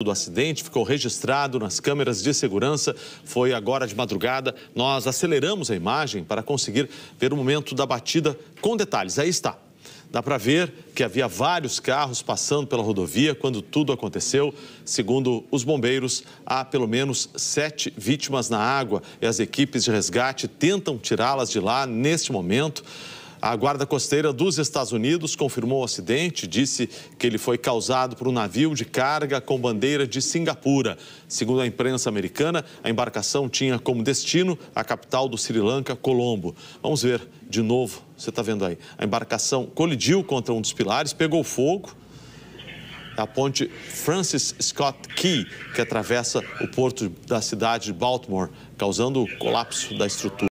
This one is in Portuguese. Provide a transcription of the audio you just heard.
do acidente ficou registrado nas câmeras de segurança. Foi agora de madrugada. Nós aceleramos a imagem para conseguir ver o momento da batida com detalhes. Aí está. Dá para ver que havia vários carros passando pela rodovia quando tudo aconteceu. Segundo os bombeiros, há pelo menos sete vítimas na água e as equipes de resgate tentam tirá-las de lá neste momento. A Guarda Costeira dos Estados Unidos confirmou o acidente, disse que ele foi causado por um navio de carga com bandeira de Singapura. Segundo a imprensa americana, a embarcação tinha como destino a capital do Sri Lanka, Colombo. Vamos ver de novo, você está vendo aí. A embarcação colidiu contra um dos pilares, pegou fogo. É a ponte Francis Scott Key, que atravessa o porto da cidade de Baltimore, causando o colapso da estrutura.